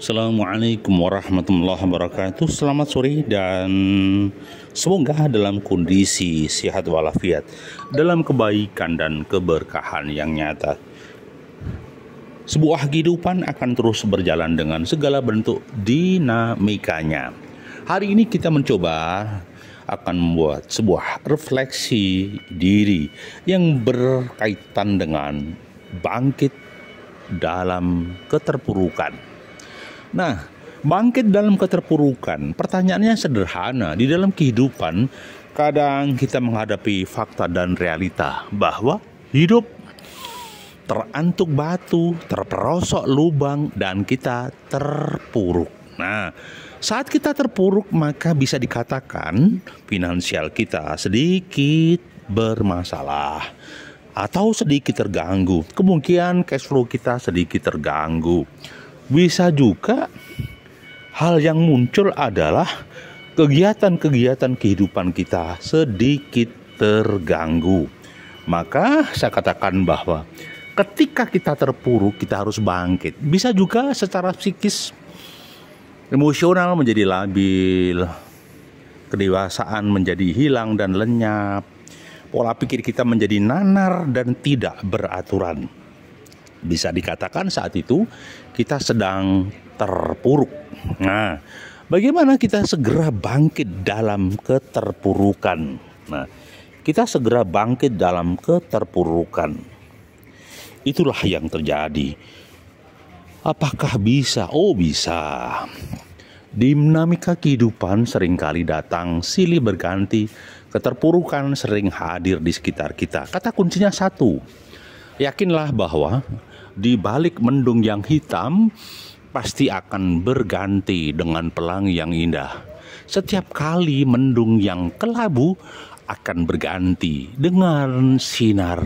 Assalamualaikum warahmatullahi wabarakatuh Selamat sore dan semoga dalam kondisi sehat walafiat Dalam kebaikan dan keberkahan yang nyata Sebuah kehidupan akan terus berjalan dengan segala bentuk dinamikanya Hari ini kita mencoba akan membuat sebuah refleksi diri yang berkaitan dengan bangkit dalam keterpurukan Nah, bangkit dalam keterpurukan, pertanyaannya sederhana. Di dalam kehidupan, kadang kita menghadapi fakta dan realita bahwa hidup terantuk batu, terperosok lubang, dan kita terpuruk. Nah, saat kita terpuruk, maka bisa dikatakan finansial kita sedikit bermasalah atau sedikit terganggu. Kemungkinan cash flow kita sedikit terganggu bisa juga hal yang muncul adalah kegiatan-kegiatan kehidupan kita sedikit terganggu. Maka saya katakan bahwa ketika kita terpuruk kita harus bangkit. Bisa juga secara psikis emosional menjadi labil, kedewasaan menjadi hilang dan lenyap, pola pikir kita menjadi nanar dan tidak beraturan bisa dikatakan saat itu kita sedang terpuruk. Nah, bagaimana kita segera bangkit dalam keterpurukan? Nah, kita segera bangkit dalam keterpurukan. Itulah yang terjadi. Apakah bisa? Oh, bisa. Dinamika kehidupan seringkali datang silih berganti, keterpurukan sering hadir di sekitar kita. Kata kuncinya satu. Yakinlah bahwa di balik mendung yang hitam pasti akan berganti dengan pelangi yang indah. Setiap kali mendung yang kelabu akan berganti dengan sinar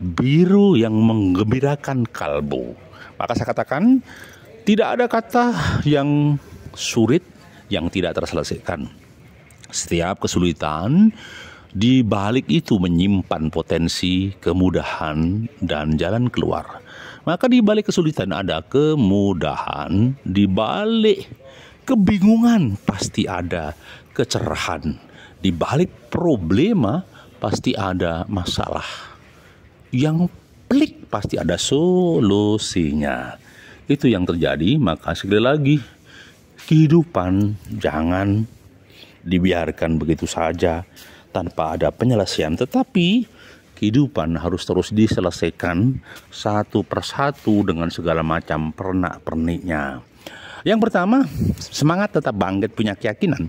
biru yang menggembirakan kalbu. Maka saya katakan, tidak ada kata yang sulit yang tidak terselesaikan. Setiap kesulitan di balik itu menyimpan potensi kemudahan dan jalan keluar. Maka di balik kesulitan ada kemudahan, di balik kebingungan pasti ada kecerahan. Di balik problema pasti ada masalah. Yang pelik pasti ada solusinya. Itu yang terjadi, maka sekali lagi kehidupan jangan dibiarkan begitu saja tanpa ada penyelesaian. Tetapi kehidupan harus terus diselesaikan satu persatu dengan segala macam pernak-perniknya. Yang pertama, semangat tetap bangkit punya keyakinan.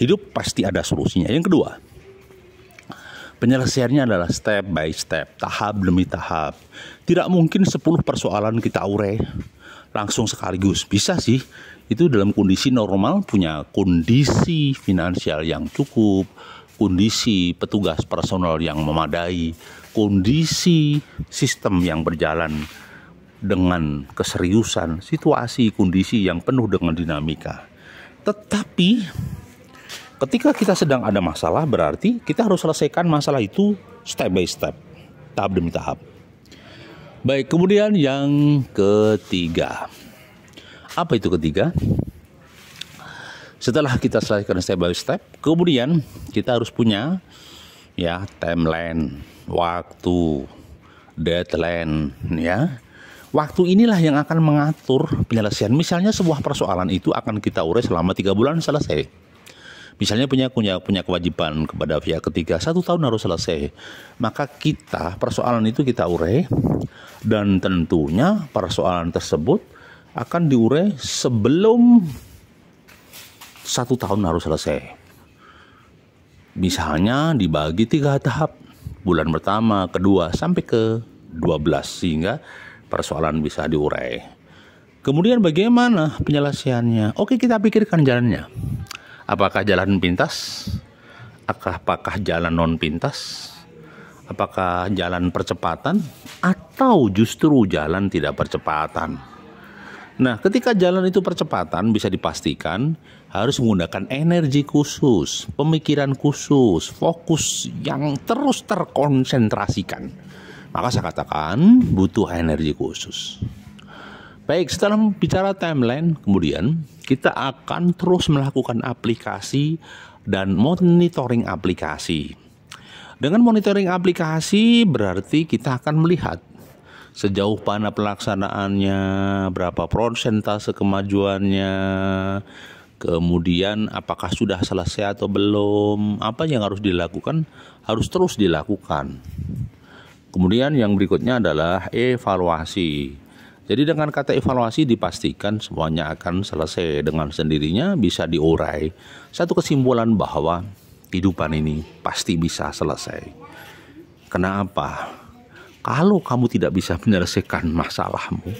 Hidup pasti ada solusinya. Yang kedua, penyelesaiannya adalah step by step, tahap demi tahap. Tidak mungkin 10 persoalan kita aure langsung sekaligus. Bisa sih, itu dalam kondisi normal punya kondisi finansial yang cukup, kondisi petugas personal yang memadai, kondisi sistem yang berjalan dengan keseriusan, situasi kondisi yang penuh dengan dinamika. Tetapi ketika kita sedang ada masalah berarti kita harus selesaikan masalah itu step by step, tahap demi tahap. Baik, kemudian yang ketiga. Apa itu ketiga? Setelah kita selesaikan step by step, kemudian kita harus punya ya timeline, waktu, deadline ya. Waktu inilah yang akan mengatur penyelesaian. Misalnya sebuah persoalan itu akan kita urai selama tiga bulan selesai. Misalnya punya punya punya kewajiban kepada pihak ketiga satu tahun harus selesai. Maka kita persoalan itu kita urai dan tentunya persoalan tersebut akan diurai sebelum satu tahun harus selesai. Misalnya dibagi tiga tahap, bulan pertama, kedua, sampai ke 12 sehingga persoalan bisa diurai. Kemudian bagaimana penyelesaiannya? Oke kita pikirkan jalannya. Apakah jalan pintas? Apakah jalan non pintas? Apakah jalan percepatan atau justru jalan tidak percepatan? Nah, ketika jalan itu percepatan bisa dipastikan harus menggunakan energi khusus, pemikiran khusus, fokus yang terus terkonsentrasikan. Maka saya katakan butuh energi khusus. Baik, setelah bicara timeline, kemudian kita akan terus melakukan aplikasi dan monitoring aplikasi. Dengan monitoring aplikasi berarti kita akan melihat sejauh mana pelaksanaannya, berapa persentase kemajuannya, kemudian apakah sudah selesai atau belum, apa yang harus dilakukan harus terus dilakukan. Kemudian yang berikutnya adalah evaluasi. Jadi dengan kata evaluasi dipastikan semuanya akan selesai dengan sendirinya bisa diurai. Satu kesimpulan bahwa kehidupan ini pasti bisa selesai. Kenapa? Kalau kamu tidak bisa menyelesaikan masalahmu,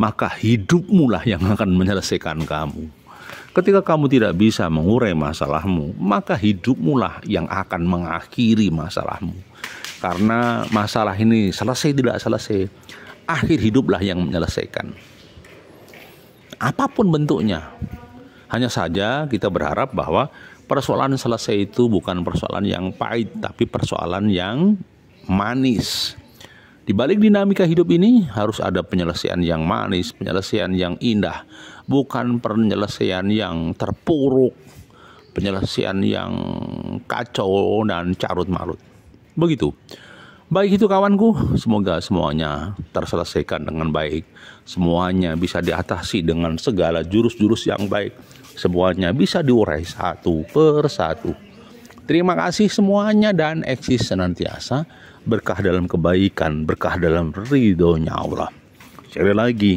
maka hidupmu lah yang akan menyelesaikan kamu. Ketika kamu tidak bisa mengurai masalahmu, maka hidupmu lah yang akan mengakhiri masalahmu. Karena masalah ini selesai tidak selesai, akhir hiduplah yang menyelesaikan. Apapun bentuknya. Hanya saja kita berharap bahwa persoalan selesai itu bukan persoalan yang pahit, tapi persoalan yang manis. Di balik dinamika hidup ini harus ada penyelesaian yang manis, penyelesaian yang indah, bukan penyelesaian yang terpuruk, penyelesaian yang kacau dan carut marut. Begitu. Baik itu kawanku, semoga semuanya terselesaikan dengan baik. Semuanya bisa diatasi dengan segala jurus-jurus yang baik. Semuanya bisa diurai satu persatu. Terima kasih semuanya dan eksis senantiasa berkah dalam kebaikan, berkah dalam ridhonya Allah. Sekali lagi,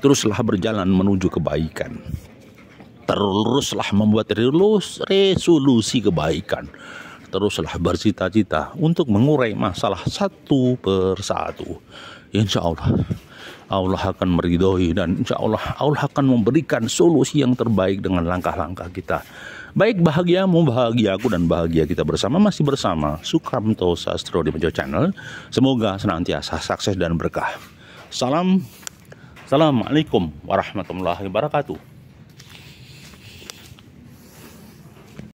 teruslah berjalan menuju kebaikan. Teruslah membuat resolusi kebaikan. Teruslah bercita-cita untuk mengurai masalah satu persatu. Insya Allah, Allah akan meridhoi dan insya Allah Allah akan memberikan solusi yang terbaik dengan langkah-langkah kita Baik bahagiamu, bahagia aku dan bahagia kita bersama masih bersama Sukamto Sastro di Mejo Channel. Semoga senantiasa sukses dan berkah. Salam Assalamualaikum warahmatullahi wabarakatuh.